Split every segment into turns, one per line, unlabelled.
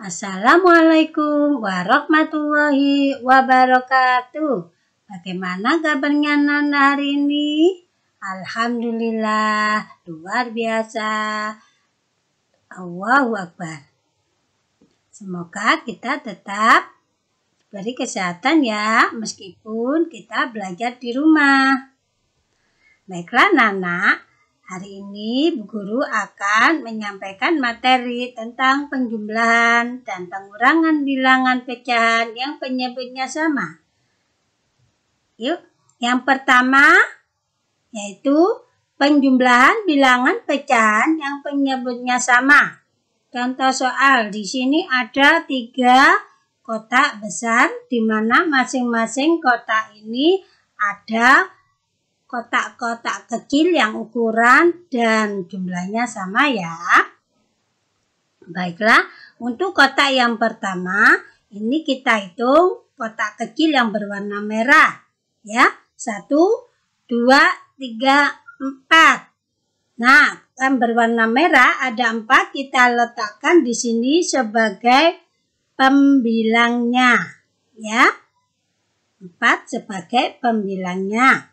Assalamualaikum warahmatullahi wabarakatuh. Bagaimana kabarnya Nana hari ini? Alhamdulillah, luar biasa. Allahu Akbar. Semoga kita tetap beri kesehatan ya, meskipun kita belajar di rumah. Baiklah, Nana. Hari ini Bu Guru akan menyampaikan materi tentang penjumlahan dan pengurangan bilangan pecahan yang penyebutnya sama. Yuk, yang pertama yaitu penjumlahan bilangan pecahan yang penyebutnya sama. Contoh soal di sini ada tiga kotak besar di mana masing-masing kotak ini ada kotak-kotak kecil yang ukuran dan jumlahnya sama ya. Baiklah, untuk kotak yang pertama, ini kita hitung kotak kecil yang berwarna merah. Ya, Satu, dua, tiga, empat. Nah, yang berwarna merah ada empat kita letakkan di sini sebagai pembilangnya. Ya, Empat sebagai pembilangnya.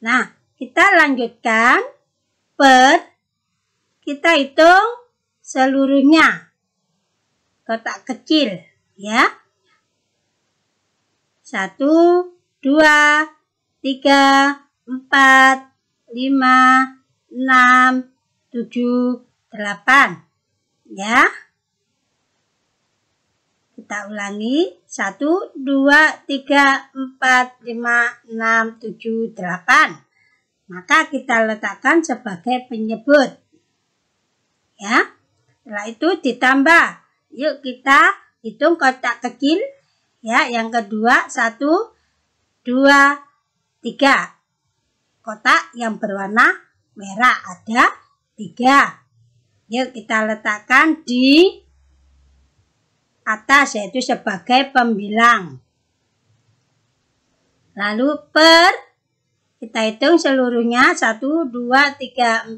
Nah, kita lanjutkan per kita hitung seluruhnya kotak kecil ya. Satu, dua, tiga, empat, lima, enam, tujuh, delapan. Ya. Kita ulangi. 1, 2, 3, 4, 5, 6, 7, 8. Maka kita letakkan sebagai penyebut. Ya. Setelah itu ditambah. Yuk kita hitung kotak kecil. Ya, yang kedua 1 2 3. Kotak yang berwarna merah ada 3. Yuk kita letakkan di atas yaitu sebagai pembilang. Lalu per kita hitung seluruhnya 1 2 3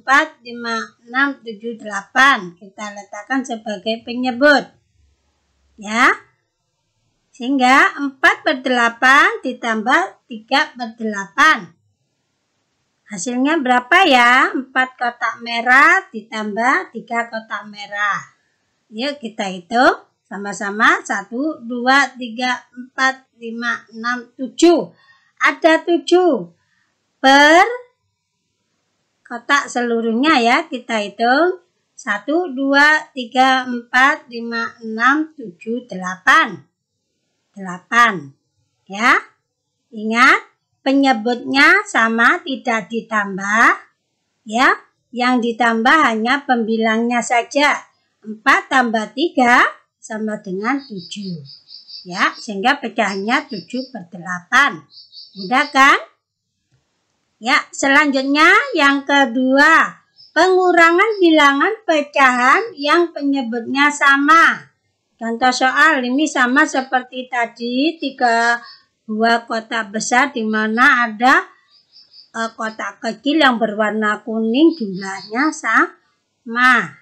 4 5 6 7 8. Kita letakkan sebagai penyebut. Ya. Sehingga 4 per 8 ditambah 3 per 8. Hasilnya berapa ya? 4 kotak merah ditambah 3 kotak merah. Yuk kita hitung. Sama-sama 1, 2, 3, 4, 5, 6, 7. Ada 7 per kotak seluruhnya ya. Kita hitung. 1, 2, 3, 4, 5, 6, 7, 8. 8. Ya. Ingat, penyebutnya sama tidak ditambah. Ya, yang ditambah hanya pembilangnya saja. 4 tambah 3 sama dengan 7. Ya, sehingga pecahannya 7 per 8. Mudah kan? Ya, selanjutnya yang kedua, pengurangan bilangan pecahan yang penyebutnya sama. Contoh soal ini sama seperti tadi, tiga buah kotak besar di mana ada e, kotak kecil yang berwarna kuning jumlahnya sama.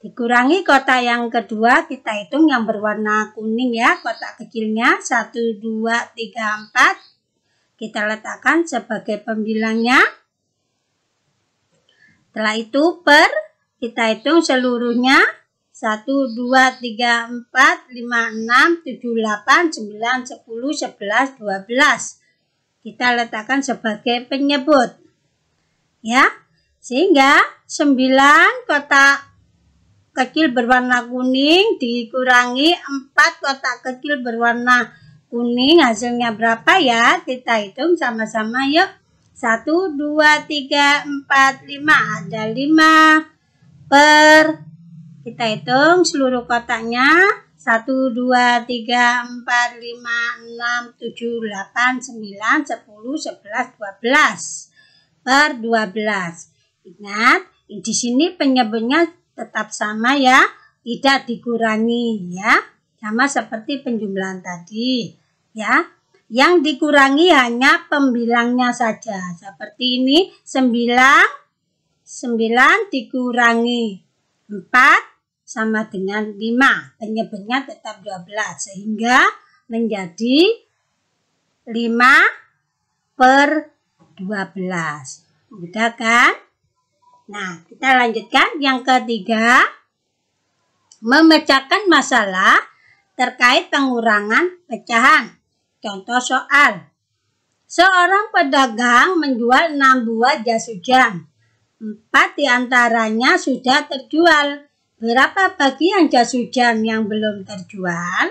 Dikurangi kotak yang kedua, kita hitung yang berwarna kuning ya, kotak kecilnya 1, 2, 3, 4. Kita letakkan sebagai pembilangnya. Setelah itu per, kita hitung seluruhnya. 1, 2, 3, 4, 5, 6, 7, 8, 9, 10, 11, 12. Kita letakkan sebagai penyebut. Ya, sehingga 9 kotak kecil berwarna kuning dikurangi 4 kotak kecil berwarna kuning hasilnya berapa ya kita hitung sama-sama yuk 1 2 3 4 5 ada 5 per kita hitung seluruh kotaknya 1 2 3 4 5 6 7 8 9 10 11 12 per 12 ingat di sini penyebutnya tetap sama ya, tidak dikurangi ya. Sama seperti penjumlahan tadi ya. Yang dikurangi hanya pembilangnya saja. Seperti ini 9 9 dikurangi 4 sama dengan 5. Penyebutnya tetap 12 sehingga menjadi 5 per 12. Mudah kan? Nah, kita lanjutkan. Yang ketiga, memecahkan masalah terkait pengurangan pecahan. Contoh soal. Seorang pedagang menjual 6 buah jas hujan. 4 diantaranya sudah terjual. Berapa bagian jas hujan yang belum terjual?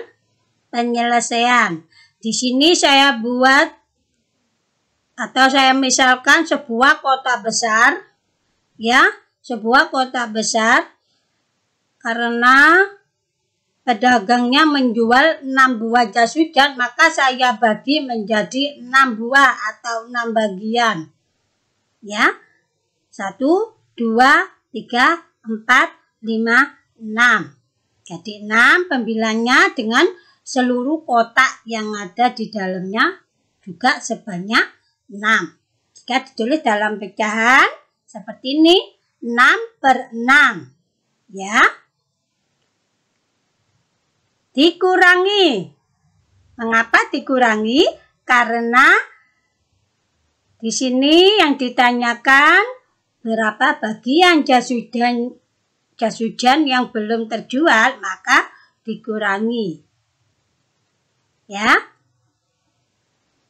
Penyelesaian. Di sini saya buat atau saya misalkan sebuah kota besar ya sebuah kota besar karena pedagangnya menjual 6 buah jas hujan maka saya bagi menjadi 6 buah atau 6 bagian ya 1 2 3 4 5 6 jadi 6 pembilangnya dengan seluruh kotak yang ada di dalamnya juga sebanyak 6 jika ditulis dalam pecahan seperti ini 6 per 6 ya. Dikurangi. Mengapa dikurangi? Karena di sini yang ditanyakan berapa bagian jas hujan jas hujan yang belum terjual maka dikurangi. Ya.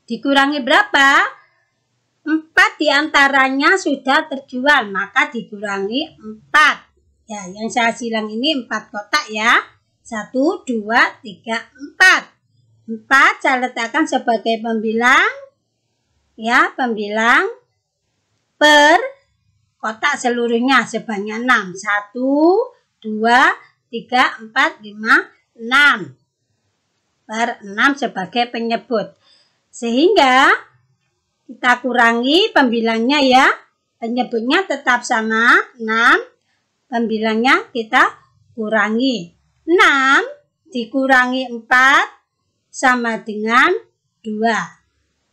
Dikurangi berapa? Empat diantaranya sudah terjual, maka dikurangi empat. Ya, yang saya silang ini empat kotak ya. Satu, dua, tiga, empat. Empat saya letakkan sebagai pembilang. Ya, pembilang per kotak seluruhnya sebanyak enam. Satu, dua, tiga, empat, lima, enam. Per enam sebagai penyebut. Sehingga kita kurangi pembilangnya ya. Penyebutnya tetap sama, 6. Pembilangnya kita kurangi. 6 dikurangi 4 sama dengan 2.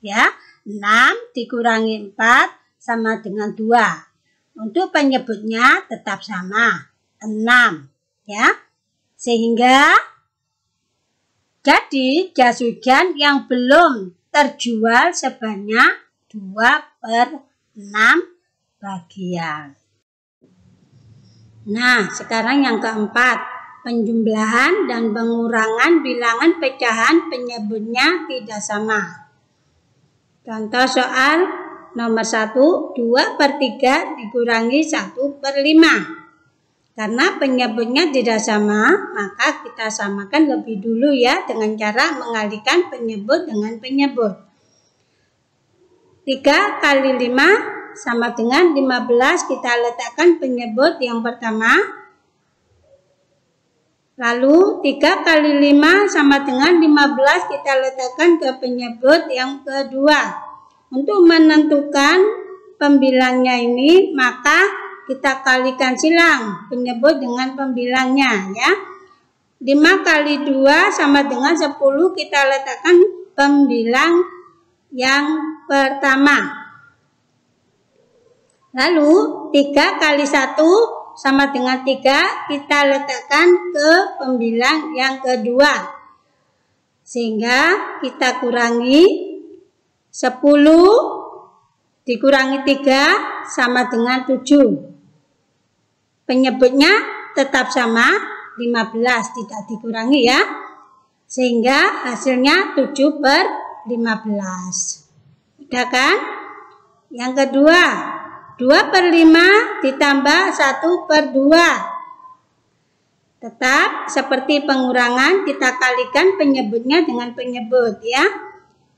Ya, 6 dikurangi 4 sama dengan 2. Untuk penyebutnya tetap sama, 6. Ya, sehingga jadi jas hujan yang belum terjual sebanyak 2 per 6 bagian. Nah, sekarang yang keempat, penjumlahan dan pengurangan bilangan pecahan penyebutnya tidak sama. Contoh soal nomor 1, 2 per 3 dikurangi 1 per 5. Karena penyebutnya tidak sama, maka kita samakan lebih dulu ya dengan cara mengalihkan penyebut dengan penyebut. 3 kali 5 sama dengan 15 kita letakkan penyebut yang pertama. Lalu 3 kali 5 sama dengan 15 kita letakkan ke penyebut yang kedua. Untuk menentukan pembilangnya ini maka kita kalikan silang penyebut dengan pembilangnya ya. 5 kali 2 sama dengan 10 kita letakkan pembilang yang pertama. Lalu 3 kali 1 sama dengan 3 kita letakkan ke pembilang yang kedua. Sehingga kita kurangi 10 dikurangi 3 sama dengan 7. Penyebutnya tetap sama 15 tidak dikurangi ya. Sehingga hasilnya 7 per 15. Udah kan? Yang kedua, 2 per 5 ditambah 1 per 2. Tetap seperti pengurangan kita kalikan penyebutnya dengan penyebut ya.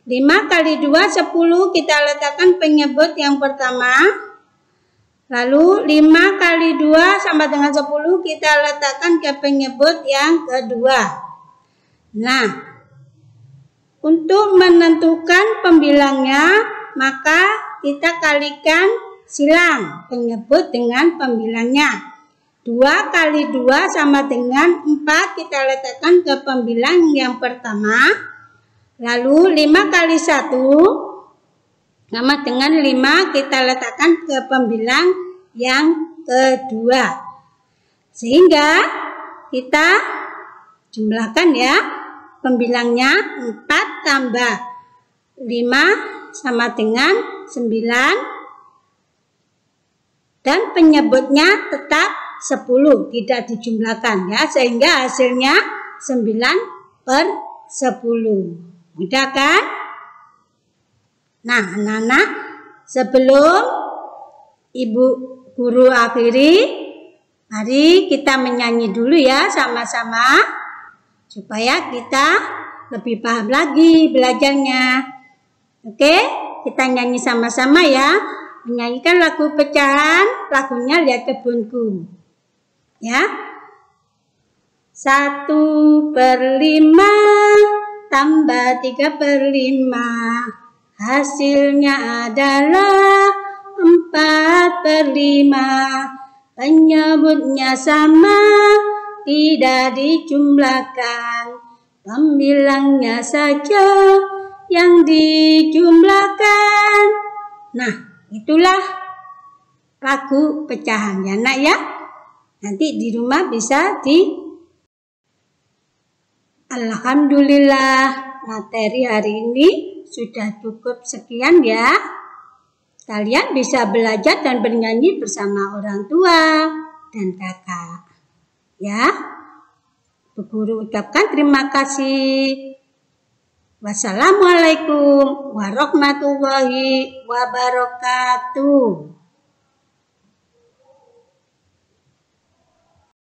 5 kali 2 10 kita letakkan penyebut yang pertama. Lalu 5 kali 2 sama dengan 10 kita letakkan ke penyebut yang kedua. Nah, untuk menentukan pembilangnya, maka kita kalikan silang penyebut dengan pembilangnya. 2 kali 2 sama dengan 4 kita letakkan ke pembilang yang pertama. Lalu 5 kali 1 sama dengan 5 kita letakkan ke pembilang yang kedua. Sehingga kita jumlahkan ya. Pembilangnya 4 tambah 5 sama dengan 9. Dan penyebutnya tetap 10, tidak dijumlahkan ya. Sehingga hasilnya 9 per 10. Mudah kan? Nah anak-anak sebelum ibu guru akhiri Mari kita menyanyi dulu ya sama-sama supaya kita lebih paham lagi belajarnya. Oke, kita nyanyi sama-sama ya. Menyanyikan lagu pecahan, lagunya lihat kebunku. Ya. Satu per lima tambah tiga per lima hasilnya adalah empat per lima penyebutnya sama tidak dijumlahkan Pembilangnya saja yang dijumlahkan Nah itulah lagu pecahannya nak ya Nanti di rumah bisa di Alhamdulillah materi hari ini sudah cukup sekian ya Kalian bisa belajar dan bernyanyi bersama orang tua dan kakak Ya. Bu guru ucapkan terima kasih. Wassalamualaikum warahmatullahi wabarakatuh.